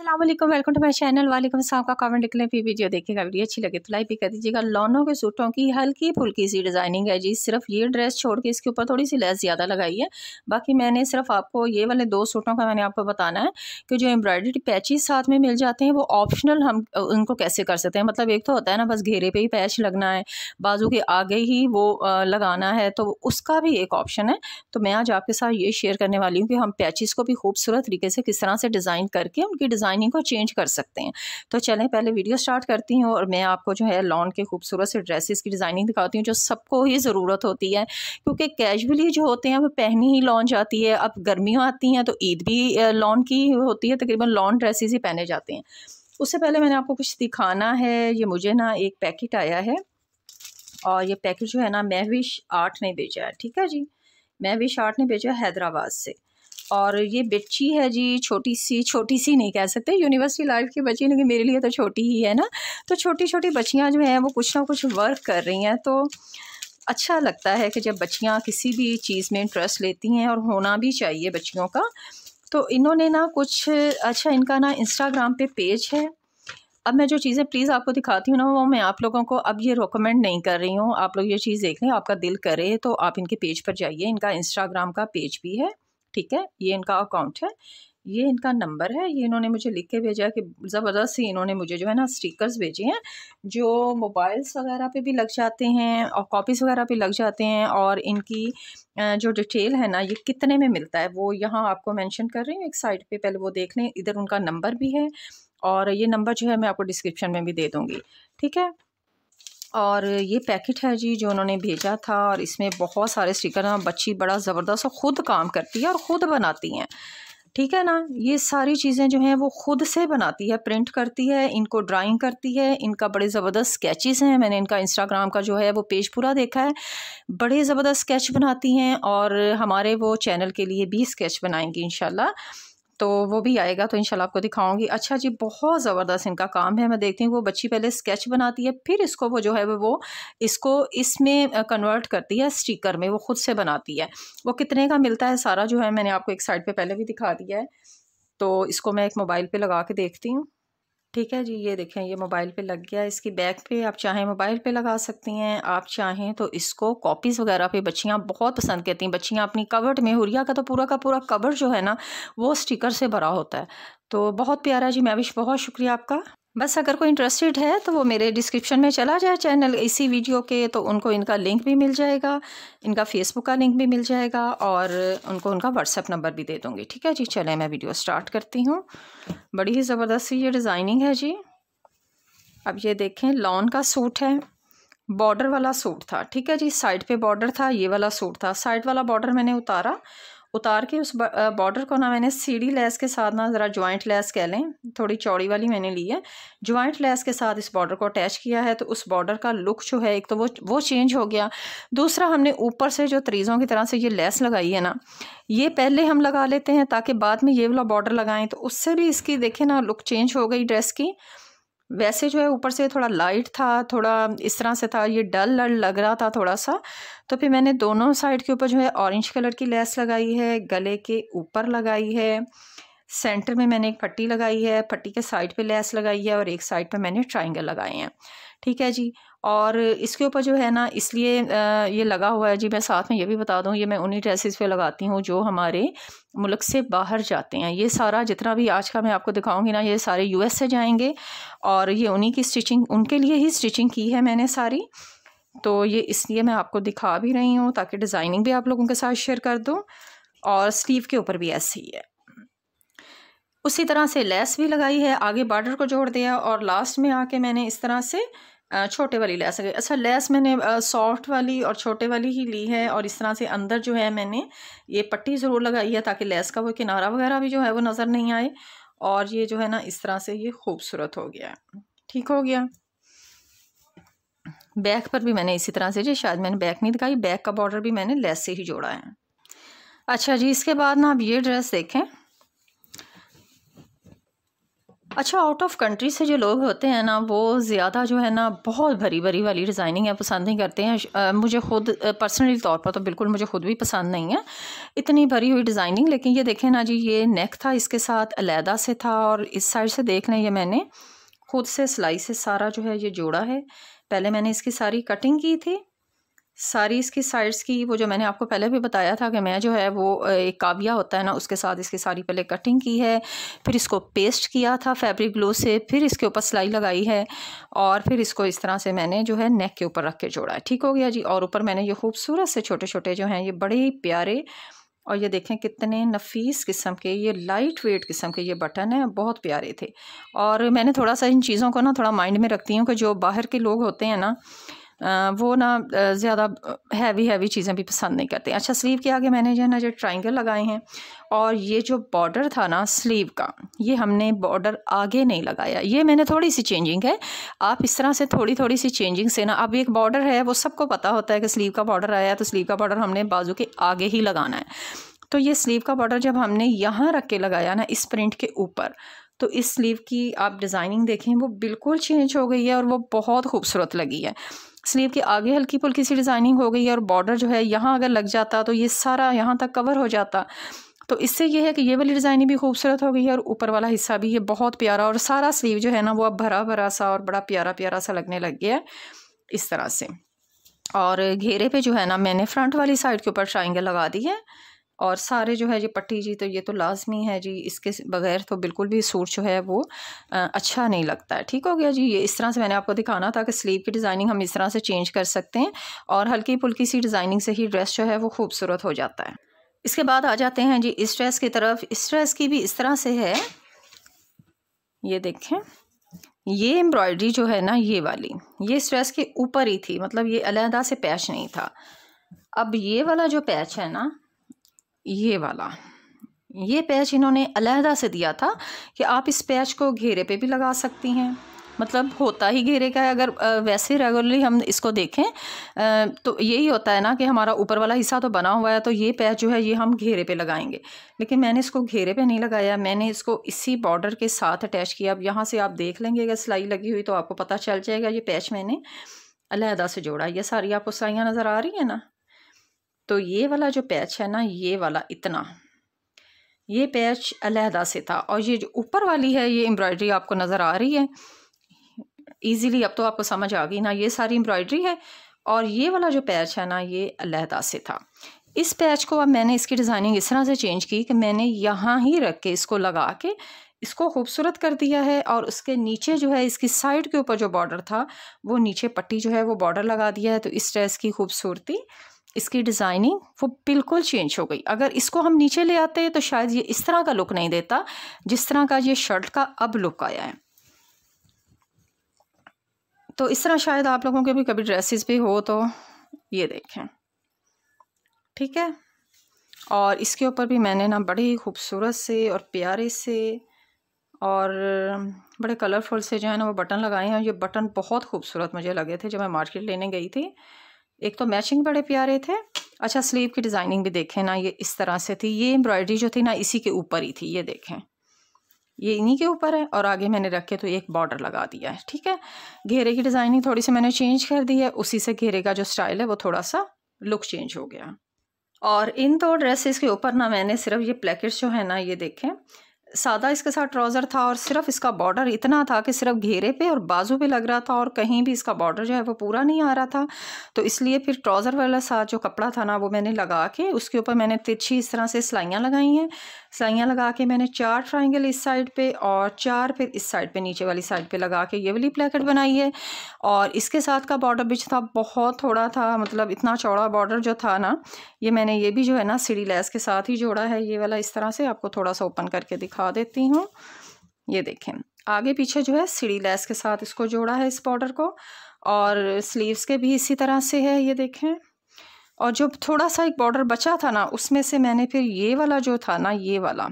अल्लाम welcome to my channel वालेकुम साहब का कमेंट लिख लें फिर वीडियो देखिएगा वीडियो अच्छी लगे तो लाइक भी कर दीजिएगा लॉनों के सूटों की हल्की फुल्की सी डिज़ाइनिंग है जी सिर्फ ये ड्रेस छोड़ के इसके ऊपर थोड़ी सी लेस ज़्यादा लगाई है बाकी मैंने सिर्फ आपको ये वाले दो सूटों का मैंने आपको बताना है कि जो एम्ब्रॉयडरी पैचेस साथ में मिल जाते हैं वो ऑप्शनल हम उनको कैसे कर सकते हैं मतलब एक तो होता है ना बस घेरे पर ही पैच लगना है बाजू के आगे ही वो लगाना है तो उसका भी एक ऑप्शन है तो मैं आज आपके साथ ये शेयर करने वाली हूँ कि हम पैचिस को भी खूबसूरत तरीके से किस तरह से डिज़ाइन करके उनकी डिज़ाइन डिजाइनिंग को चेंज कर सकते हैं तो चलें पहले वीडियो स्टार्ट करती हूँ और मैं आपको जो है लॉन के खूबसूरत से ड्रेसेस की डिज़ाइनिंग दिखाती हूँ जो सबको ही ज़रूरत होती है क्योंकि कैजुअली जो होते हैं वो पहनी ही लॉन जाती है अब गर्मियाँ आती हैं तो ईद भी लॉन की होती है तकरीबन लॉन ड्रेसेस ही पहने जाते हैं उससे पहले मैंने आपको कुछ दिखाना है ये मुझे ना एक पैकेट आया है और ये पैकेट जो है ना मैविश आर्ट ने भेजा है ठीक है जी मैविश आर्ट ने भेजा है हैदराबाद से और ये बच्ची है जी छोटी सी छोटी सी नहीं कह सकते यूनिवर्सिटी लाइफ की बच्ची लेकिन मेरे लिए तो छोटी ही है ना तो छोटी छोटी बच्चियाँ जो हैं वो कुछ ना कुछ वर्क कर रही हैं तो अच्छा लगता है कि जब बच्चियाँ किसी भी चीज़ में इंटरेस्ट लेती हैं और होना भी चाहिए बच्चियों का तो इन्होंने ना कुछ अच्छा इनका ना इंस्टाग्राम पे पेज है अब मैं जो चीज़ें प्लीज़ आपको दिखाती हूँ ना वो मैं आप लोगों को अब ये रिकमेंड नहीं कर रही हूँ आप लोग ये चीज़ देख लें आपका दिल करे तो आप इनके पेज पर जाइए इनका इंस्टाग्राम का पेज भी है ठीक है ये इनका अकाउंट है ये इनका नंबर है ये इन्होंने मुझे लिख के भेजा है कि ज़बरदस्त ही इन्होंने मुझे जो है ना स्टिकर्स भेजे हैं जो मोबाइल्स वगैरह पे भी लग जाते हैं और कॉपीज़ वगैरह पे लग जाते हैं और इनकी जो डिटेल है ना ये कितने में मिलता है वो यहाँ आपको मेंशन कर रही हूँ एक साइड पे पहले वो देख लें इधर उनका नंबर भी है और ये नंबर जो है मैं आपको डिस्क्रिप्शन में भी दे दूँगी ठीक है और ये पैकेट है जी जो उन्होंने भेजा था और इसमें बहुत सारे स्टिकर हैं बच्ची बड़ा ज़बरदस्त खुद काम करती है और ख़ुद बनाती हैं ठीक है ना ये सारी चीज़ें जो हैं वो ख़ुद से बनाती है प्रिंट करती है इनको ड्राइंग करती है इनका बड़े ज़बरदस्त स्केचेस हैं मैंने इनका इंस्टाग्राम का जो है वो पेज पूरा देखा है बड़े ज़बरदस्त स्केच बनाती हैं और हमारे वो चैनल के लिए भी स्केच बनाएंगी इन तो वो भी आएगा तो इनशाला आपको दिखाऊंगी अच्छा जी बहुत ज़बरदस्त इनका काम है मैं देखती हूँ वो बच्ची पहले स्केच बनाती है फिर इसको वो जो है वो इसको इसमें कन्वर्ट करती है स्टिकर में वो खुद से बनाती है वो कितने का मिलता है सारा जो है मैंने आपको एक साइड पर पहले भी दिखा दिया है तो इसको मैं एक मोबाइल पर लगा के देखती हूँ ठीक है जी ये देखें ये मोबाइल पे लग गया इसकी बैक पे आप चाहें मोबाइल पे लगा सकती हैं आप चाहें तो इसको कॉपीज़ वगैरह पे बच्चियाँ बहुत पसंद करती हैं बच्चियाँ अपनी कवर्ड में हुरिया का तो पूरा का पूरा कवर जो है ना वो स्टिकर से भरा होता है तो बहुत प्यारा जी मैविश बहुत शुक्रिया आपका बस अगर कोई इंटरेस्टेड है तो वो मेरे डिस्क्रिप्शन में चला जाए चैनल इसी वीडियो के तो उनको इनका लिंक भी मिल जाएगा इनका फेसबुक का लिंक भी मिल जाएगा और उनको उनका व्हाट्सएप नंबर भी दे दूँगी ठीक है जी चले मैं वीडियो स्टार्ट करती हूँ बड़ी ही ज़बरदस्त ये डिज़ाइनिंग है जी अब ये देखें लॉन का सूट है बॉर्डर वाला सूट था ठीक है जी साइड पे बॉर्डर था ये वाला सूट था साइड वाला बॉर्डर मैंने उतारा उतार के उस बॉर्डर को ना मैंने सीढ़ी लेस के साथ ना ज़रा ज्वाइंट लेस कह लें थोड़ी चौड़ी वाली मैंने ली है जॉइंट लेस के साथ इस बॉर्डर को अटैच किया है तो उस बॉर्डर का लुक जो है एक तो वो वो चेंज हो गया दूसरा हमने ऊपर से जो तरीज़ों की तरह से ये लेस लगाई है ना ये पहले हम लगा लेते हैं ताकि बाद में ये वाला बॉर्डर लगाएं तो उससे भी इसकी देखें ना लुक चेंज हो गई ड्रेस की वैसे जो है ऊपर से थोड़ा लाइट था थोड़ा इस तरह से था ये डल लग रहा था थोड़ा सा तो फिर मैंने दोनों साइड के ऊपर जो है ऑरेंज कलर की लेस लगाई है गले के ऊपर लगाई है सेंटर में मैंने एक पट्टी लगाई है पट्टी के साइड पे लेस लगाई है और एक साइड पे मैंने ट्रायंगल लगाए हैं ठीक है जी और इसके ऊपर जो है ना इसलिए ये लगा हुआ है जी मैं साथ में ये भी बता दूँ ये मैं उन्हीं ड्रेसेस पे लगाती हूँ जो हमारे मुल्क से बाहर जाते हैं ये सारा जितना भी आज का मैं आपको दिखाऊँगी ना ये सारे एस से जाएंगे और ये उन्हीं की स्टिचिंग उनके लिए ही स्टिचिंग की है मैंने सारी तो ये इसलिए मैं आपको दिखा भी रही हूँ ताकि डिज़ाइनिंग भी आप लोगों के साथ शेयर कर दूँ और स्लीव के ऊपर भी ऐसे ही है उसी तरह से लेस भी लगाई है आगे बॉर्डर को जोड़ दिया और लास्ट में आके मैंने इस तरह से छोटे वाली लेस लगाई अच्छा लेस मैंने सॉफ्ट वाली और छोटे वाली ही ली है और इस तरह से अंदर जो है मैंने ये पट्टी ज़रूर लगाई है ताकि लेस का वो किनारा वगैरह भी जो है वो नज़र नहीं आए और ये जो है ना इस तरह से ये खूबसूरत हो गया ठीक हो गया बैक पर भी मैंने इसी तरह से जी शायद मैंने बैक नहीं दिखाई बैक का बॉर्डर भी मैंने लेस से ही जोड़ा है अच्छा जी इसके बाद ना आप ये ड्रेस देखें अच्छा आउट ऑफ कंट्री से जो लोग होते हैं ना वो ज़्यादा जो है ना बहुत भरी भरी वाली डिज़ाइनिंग है पसंद नहीं करते हैं मुझे खुद पर्सनली तौर पर तो बिल्कुल मुझे खुद भी पसंद नहीं है इतनी भरी हुई डिज़ाइनिंग लेकिन ये देखें ना जी ये नेक था इसके साथ अलहदा से था और इस साइड से देख लें ये मैंने खुद से सिलाई से सारा जो है ये जोड़ा है पहले मैंने इसकी सारी कटिंग की थी सारी इसकी साइड्स की वो जो मैंने आपको पहले भी बताया था कि मैं जो है वो एक काविया होता है ना उसके साथ इसकी सारी पहले कटिंग की है फिर इसको पेस्ट किया था फैब्रिक ग्लू से फिर इसके ऊपर सिलाई लगाई है और फिर इसको इस तरह से मैंने जो है नेक के ऊपर रख के जोड़ा है ठीक हो गया जी और ऊपर मैंने ये खूबसूरत से छोटे छोटे जो हैं ये बड़े ही प्यारे और ये देखें कितने नफीस किस्म के ये लाइट वेट किस्म के ये बटन हैं बहुत प्यारे थे और मैंने थोड़ा सा इन चीज़ों को ना थोड़ा माइंड में रखती हूँ कि जो बाहर के लोग होते हैं ना वो ना ज़्यादा हैवी हैवी चीज़ें भी पसंद नहीं करते अच्छा स्लीव के आगे मैंने जो है ना जो ट्राइंगल लगाए हैं और ये जो बॉर्डर था ना स्लीव का ये हमने बॉर्डर आगे नहीं लगाया ये मैंने थोड़ी सी चेंजिंग है आप इस तरह से थोड़ी थोड़ी सी चेंजिंग से ना अब एक बॉर्डर है वो सबको पता होता है कि स्लीव का बॉर्डर आया है तो स्लीव का बॉर्डर हमने बाजू के आगे ही लगाना है तो ये स्लीव का बॉर्डर जब हमने यहाँ रख के लगाया ना इस प्रिंट के ऊपर तो इस स्लीव की आप डिज़ाइनिंग देखें वो बिल्कुल चेंज हो गई है और वो बहुत खूबसूरत लगी है स्लीव के आगे हल्की फुल्की सी डिज़ाइनिंग हो गई है और बॉर्डर जो है यहाँ अगर लग जाता तो ये सारा यहाँ तक कवर हो जाता तो इससे ये है कि ये वाली डिज़ाइनिंग भी खूबसूरत हो गई है और ऊपर वाला हिस्सा भी ये बहुत प्यारा और सारा स्लीव जो है ना वो अब भरा भरा सा और बड़ा प्यारा प्यारा सा लगने लग गया है इस तरह से और घेरे पे जो है ना मैंने फ्रंट वाली साइड के ऊपर ट्राइंगल लगा दी है और सारे जो है ये पट्टी जी तो ये तो लाजमी है जी इसके बगैर तो बिल्कुल भी सूट जो है वो अच्छा नहीं लगता है ठीक हो गया जी ये इस तरह से मैंने आपको दिखाना था कि स्लीव की डिज़ाइनिंग हम इस तरह से चेंज कर सकते हैं और हल्की फुल्की सी डिज़ाइनिंग से ही ड्रेस जो है वो खूबसूरत हो जाता है इसके बाद आ जाते हैं जी इस ड्रेस की तरफ इस ड्रेस की भी इस तरह से है ये देखें ये एम्ब्रॉयडरी जो है ना ये वाली ये इस ड्रेस के ऊपर ही थी मतलब ये अलहदा से पैच नहीं था अब ये वाला जो पैच है ना ये वाला ये पैच इन्होंने अलहदा से दिया था कि आप इस पैच को घेरे पे भी लगा सकती हैं मतलब होता ही घेरे का है अगर वैसे रेगुलरली हम इसको देखें तो यही होता है ना कि हमारा ऊपर वाला हिस्सा तो बना हुआ है तो ये पैच जो है ये हम घेरे पे लगाएंगे लेकिन मैंने इसको घेरे पे नहीं लगाया मैंने इसको इसी बॉर्डर के साथ अटैच किया अब यहाँ से आप देख लेंगे अगर सिलाई लगी हुई तो आपको पता चल जाएगा ये पैच मैंने अलहदा से जोड़ा ये सारी आपको सिलाइयाँ नज़र आ रही हैं ना तो ये वाला जो पैच है ना ये वाला इतना ये पैच अलहदा से था और ये जो ऊपर वाली है ये एम्ब्रॉयडरी आपको नज़र आ रही है ईज़िली अब तो आपको समझ आ गई ना ये सारी एम्ब्रॉयडरी है और ये वाला जो पैच है ना ये अलहदा से था इस पैच को अब मैंने इसकी डिज़ाइनिंग इस तरह से चेंज की कि मैंने यहाँ ही रख के इसको लगा के इसको खूबसूरत कर दिया है और उसके नीचे जो है इसकी साइड के ऊपर जो बॉर्डर था वो नीचे पट्टी जो है वो बॉर्डर लगा दिया है तो इस ड्रेस की खूबसूरती इसकी डिज़ाइनिंग वो बिल्कुल चेंज हो गई अगर इसको हम नीचे ले आते तो शायद ये इस तरह का लुक नहीं देता जिस तरह का ये शर्ट का अब लुक आया है तो इस तरह शायद आप लोगों के भी कभी ड्रेसेस भी हो तो ये देखें ठीक है और इसके ऊपर भी मैंने ना बड़े ही खूबसूरत से और प्यारे से और बड़े कलरफुल से जो है ना वो बटन लगाए हैं और ये बटन बहुत खूबसूरत मुझे लगे थे जब मैं मार्केट लेने गई थी एक तो मैचिंग बड़े प्यारे थे अच्छा स्लीव की डिज़ाइनिंग भी देखें ना ये इस तरह से थी ये एम्ब्रॉयडरी जो थी ना इसी के ऊपर ही थी ये देखें ये इन्हीं के ऊपर है और आगे मैंने रख के तो एक बॉर्डर लगा दिया है ठीक है घेरे की डिज़ाइनिंग थोड़ी सी मैंने चेंज कर दी है उसी से घेरे का जो स्टाइल है वो थोड़ा सा लुक चेंज हो गया और इन दो ड्रेसेस के ऊपर ना मैंने सिर्फ ये प्लेकेट्स जो है ना ये देखें सादा इसके साथ ट्राउज़र था और सिर्फ इसका बॉर्डर इतना था कि सिर्फ घेरे पे और बाजू पे लग रहा था और कहीं भी इसका बॉर्डर जो है वो पूरा नहीं आ रहा था तो इसलिए फिर ट्राउज़र वाला साथ जो कपड़ा था ना वो मैंने लगा के उसके ऊपर मैंने तिरछी इस तरह से सिलाइयाँ लगाई हैं सिलाइयाँ लगा के मैंने चार ट्राइंगल इस साइड पर और चार फिर इस साइड पर नीचे वाली साइड पर लगा के ये वाली प्लेकेट बनाई है और इसके साथ का बॉर्डर भी था बहुत थोड़ा था मतलब इतना चौड़ा बॉर्डर जो था ना ये मैंने ये भी जो है ना सीढ़ी लैस के साथ ही जोड़ा है ये वाला इस तरह से आपको थोड़ा सा ओपन करके दिखा दिखा देती हूँ ये देखें आगे पीछे जो है सीढ़ी लेस के साथ इसको जोड़ा है इस बॉर्डर को और स्लीव्स के भी इसी तरह से है ये देखें और जो थोड़ा सा एक बॉर्डर बचा था ना उसमें से मैंने फिर ये वाला जो था ना ये वाला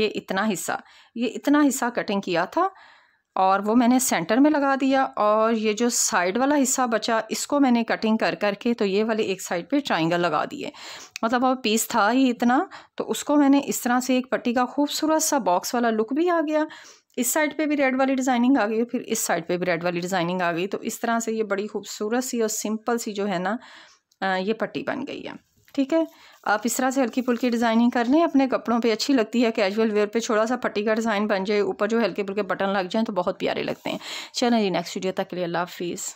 ये इतना हिस्सा ये इतना हिस्सा कटिंग किया था और वो मैंने सेंटर में लगा दिया और ये जो साइड वाला हिस्सा बचा इसको मैंने कटिंग कर कर के तो ये वाले एक साइड पे ट्रायंगल लगा दिए मतलब अब पीस था ही इतना तो उसको मैंने इस तरह से एक पट्टी का खूबसूरत सा बॉक्स वाला लुक भी आ गया इस साइड पे भी रेड वाली डिज़ाइनिंग आ गई फिर इस साइड पर भी रेड वाली डिज़ाइनिंग आ गई तो इस तरह से ये बड़ी खूबसूरत सी और सिंपल सी जो है ना ये पट्टी बन गई है ठीक है आप इस तरह से हल्की फुल्की डिज़ाइनिंग कर लें अपने कपड़ों पे अच्छी लगती है कैजुअल वेयर पे छोटा सा पट्टी का डिज़ाइन बन जाए ऊपर जो हल्के फुल्के बटन लग जाएँ तो बहुत प्यारे लगते हैं चलें जी नेक्स्ट वीडियो तक के लिए अल्लाह हाफिज़